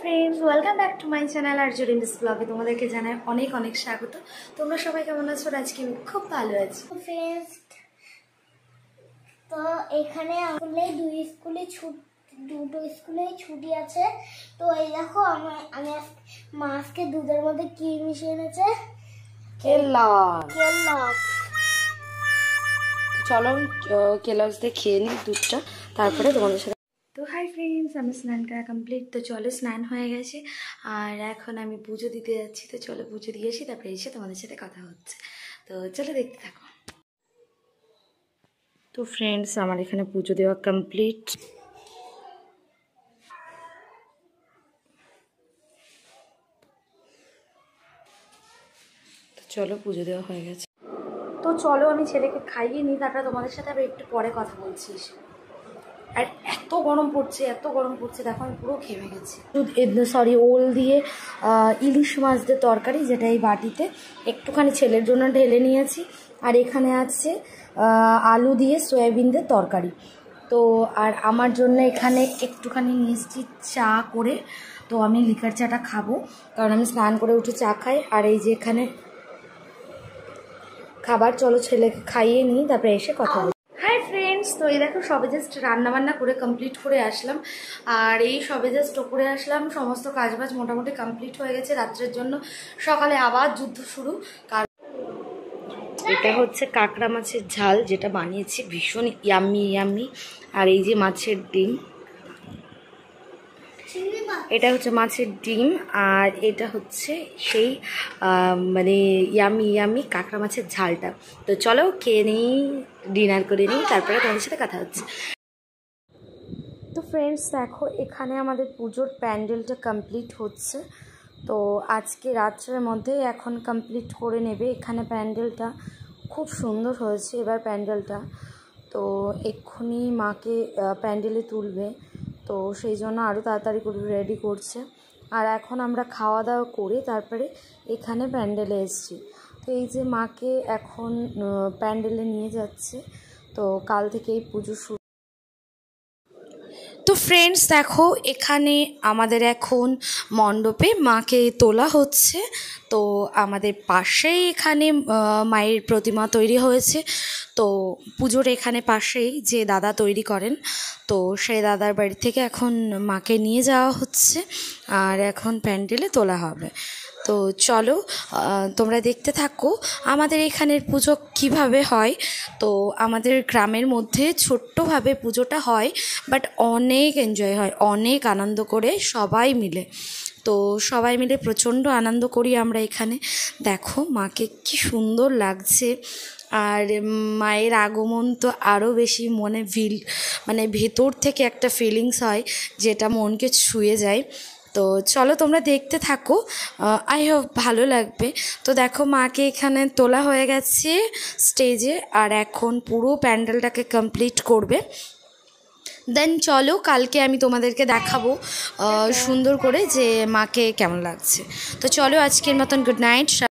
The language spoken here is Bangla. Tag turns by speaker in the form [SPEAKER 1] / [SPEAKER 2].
[SPEAKER 1] friends welcome back to my channel আর ব্লগে তোমাদেরকে জানাই অনেক অনেক স্বাগত তোমরা সবাই কেমন আছো আজকে খুব ভালো আছি ফ্রেন্ডস তো এখানে দুই স্কুলে দুটো স্কুলেই ছুটি আছে তো এই দেখো আমার আমি দুধের মধ্যে কি মিশিয়ে এনেছে চলো কেলাস দিয়ে খেয়ে নি দুধটা তারপরে তোমাদের সাথে তো হাই ফ্রেন্ডস আমি স্নান করা কমপ্লিট তো চলো স্নান হয়ে গেছে আর এখন আমি পুজো দিতে যাচ্ছি তো চলো পুজো দিয়ে আসি তারপরে এসে তোমাদের সাথে কথা হচ্ছে তো চলো দেখতে থাকো তো ফ্রেন্ডস আমার এখানে পুজো দেওয়া কমপ্লিট চলো পুজো দেওয়া হয়ে গেছে তো চলো আমি ছেলেকে খাইয়ে নিই তারপরে তোমাদের সাথে আবার একটু পরে কথা বলছি এসে আর এত গরম পড়ছে এত গরম পড়ছে দেখো আমি পুরো খেমে গেছি সরি ওল দিয়ে ইলিশ মাছ দিয়ে তরকারি যেটা এই বাটিতে একটুখানি ছেলের জন্য ঢেলে নিয়েছি আর এখানে আছে আলু দিয়ে সয়াবিন দিয়ে তরকারি তো আর আমার জন্য এখানে একটুখানি নিয়েছি চা করে তো আমি লিকার চাটা খাবো কারণ আমি স্নান করে উঠে চা খাই আর এই যে এখানে খাবার চলো ছেলেকে খাইয়ে নিই তারপরে এসে কথা বলি সো এই দেখো সবে জাস্ট রান্নাবান্না করে কমপ্লিট করে আসলাম আর এই সবে জাস্ট করে আসলাম সমস্ত কাজবাজ মোটামুটি কমপ্লিট হয়ে গেছে রাত্রের জন্য সকালে আবার যুদ্ধ শুরু কার এটা হচ্ছে কাঁকড়া মাছের ঝাল যেটা বানিয়েছি ভীষণ ইয়াম্মি ইয়াম্মি আর এই যে মাছের ডিম এটা হচ্ছে মাছের ডিম আর এটা হচ্ছে সেই মানে ইয়ামি ইয়ামি কাঁকড়া মাছের ঝালটা তো চলো খেয়ে নিই ডিনার করে নিই তারপরে তোমাদের সাথে কথা হচ্ছে তো ফ্রেন্ডস দেখো এখানে আমাদের পুজোর প্যান্ডেলটা কমপ্লিট হচ্ছে তো আজকে রাত্রের মধ্যেই এখন কমপ্লিট করে নেবে এখানে প্যান্ডেলটা খুব সুন্দর হয়েছে এবার প্যান্ডেলটা তো এক্ষুনি মাকে প্যান্ডেলে তুলবে তো সেই জন্য আরও তাড়াতাড়ি করে রেডি করছে আর এখন আমরা খাওয়া দাওয়া করে তারপরে এখানে প্যান্ডেলে এসেছি তো এই যে মাকে এখন প্যান্ডেলে নিয়ে যাচ্ছে তো কাল থেকে এই পুজো শুরু তো ফ্রেন্ডস দেখো এখানে আমাদের এখন মণ্ডপে মাকে তোলা হচ্ছে তো আমাদের পাশেই এখানে মায়ের প্রতিমা তৈরি হয়েছে তো পুজোর এখানে পাশেই যে দাদা তৈরি করেন তো সেই দাদার বাড়ি থেকে এখন মাকে নিয়ে যাওয়া হচ্ছে আর এখন প্যান্ডেলে তোলা হবে তো চলো তোমরা দেখতে থাকো আমাদের এখানের পুজো কিভাবে হয় তো আমাদের গ্রামের মধ্যে ছোট্টভাবে পুজোটা হয় বাট অনেক এনজয় হয় অনেক আনন্দ করে সবাই মিলে তো সবাই মিলে প্রচণ্ড আনন্দ করি আমরা এখানে দেখো মাকে কি সুন্দর লাগছে আর মায়ের আগমন তো আরও বেশি মনে ভিল মানে ভেতর থেকে একটা ফিলিংস হয় যেটা মনকে ছুঁয়ে যায় তো চলো তোমরা দেখতে থাকো আই হোপ ভালো লাগবে তো দেখো মাকে এখানে তোলা হয়ে গেছে স্টেজে আর এখন পুরো প্যান্ডেলটাকে কমপ্লিট করবে দেন চলো কালকে আমি তোমাদেরকে দেখাবো সুন্দর করে যে মাকে কেমন লাগছে তো চলো আজকের মতন গুড নাইট